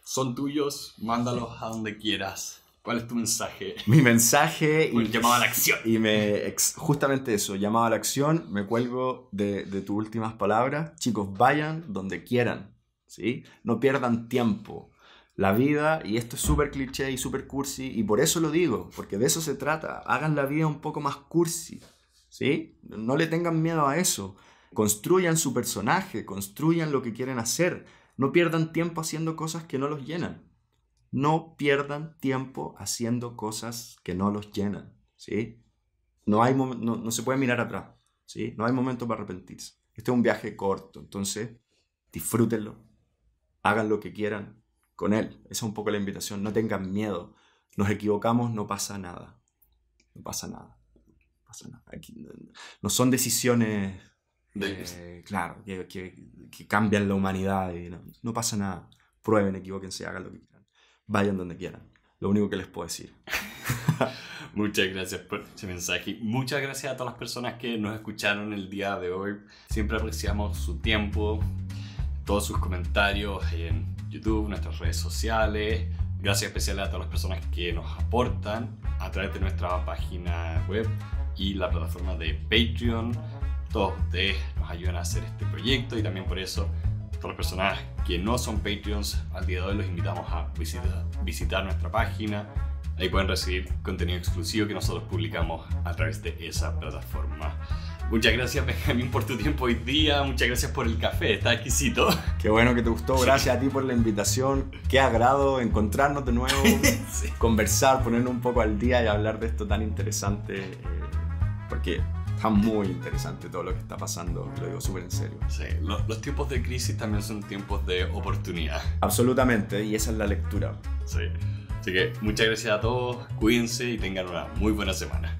Son tuyos, mándalos a donde quieras. ¿Cuál es tu mensaje? Mi mensaje... y, pues, llamado a la acción. Y me, justamente eso, llamado a la acción, me cuelgo de, tus últimas palabras. Chicos, vayan donde quieran, ¿sí? No pierdan tiempo. La vida, y esto es súper cliché y súper cursi, y por eso lo digo, porque de eso se trata. Hagan la vida un poco más cursi, ¿sí? No le tengan miedo a eso. Construyan su personaje, construyan lo que quieren hacer. No pierdan tiempo haciendo cosas que no los llenan. No pierdan tiempo haciendo cosas que no los llenan. ¿sí? No, hay no, se puede mirar atrás. ¿sí? No hay momento para arrepentirse. Este es un viaje corto, entonces disfrútenlo. Hagan lo que quieran con él. Esa es un poco la invitación. No tengan miedo. Nos equivocamos, no pasa nada. No pasa nada. no son decisiones eh, claro, que, cambian la humanidad no, pasa nada. Prueben, se hagan lo que quieran. Vayan donde quieran. Lo único que les puedo decir. Muchas gracias por ese mensaje. Muchas gracias a todas las personas que nos escucharon el día de hoy. Siempre apreciamos su tiempo, todos sus comentarios en YouTube, nuestras redes sociales. Gracias especiales a todas las personas que nos aportan a través de nuestra página web y la plataforma de Patreon todos ustedes nos ayudan a hacer este proyecto y también por eso todas las personas que no son Patreons al día de hoy los invitamos a visitar, visitar nuestra página. Ahí pueden recibir contenido exclusivo que nosotros publicamos a través de esa plataforma. Muchas gracias Benjamín por tu tiempo hoy día, muchas gracias por el café, está exquisito. Qué bueno que te gustó, gracias a ti por la invitación, qué agrado encontrarnos de nuevo, conversar, ponernos un poco al día y hablar de esto tan interesante, eh, porque está muy interesante todo lo que está pasando, lo digo súper en serio. Sí, los tiempos de crisis también son tiempos de oportunidad. Absolutamente, y esa es la lectura. Sí, así que muchas gracias a todos, cuídense y tengan una muy buena semana.